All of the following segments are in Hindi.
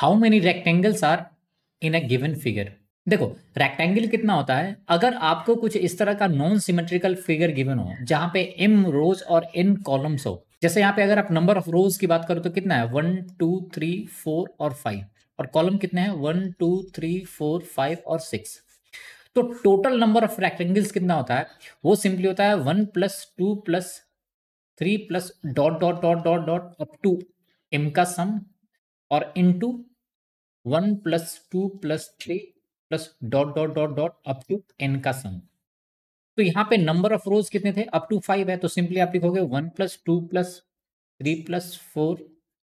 how many rectangles are in a given figure देखो रेक्टेंगल कितना होता है अगर आपको कुछ इस तरह का नॉन सिमेट्रिकल फिगर गिवन हो जहां पे एम रोज और एन कॉलम्स हो जैसे यहाँ पे अगर आप नंबर ऑफ रोज की बात करो तो कितना है वन टू थ्री फोर और फाइव और कॉलम कितने हैं one two three four five और सिक्स तो टोटल नंबर ऑफ रेक्टेंगल्स कितना होता है वो सिंपली होता है one plus two plus three plus dot dot dot dot dot up to M का सम और into one plus two plus three plus dot dot dot dot up to N का सम तो यहाँ पे नंबर ऑफ रोज कितने थे अप टू फाइव है तो सिंपली आप लिखोगे one plus two plus three plus four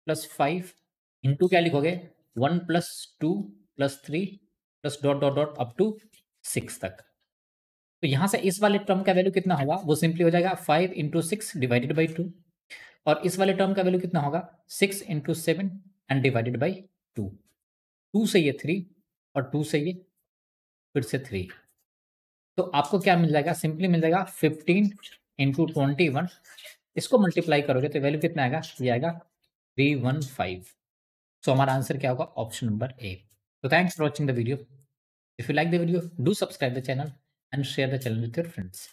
plus five into क्या लिखोगे one plus two plus three plus dot dot dot up to six तक तो यहाँ से इस वाले टर्म का वैल्यू कितना होगा वो सिंपली हो जाएगा five into six divided by two और इस वाले टर्म का वैल्यू कितना होगा six into seven and divided by two two से ये थ्री और टू से ये फिर से थ्री तो आपको क्या मिल जाएगा सिंपली मिल जाएगा फिफ्टीन इंटू ट्वेंटी वन इसको मल्टीप्लाई करोगे तो वैल्यू कितना आएगा ये आएगा थ्री वन फाइव सो तो हमारा आंसर क्या होगा ऑप्शन नंबर ए तो thanks for watching the video if you like the video do subscribe the channel and share the channel with your friends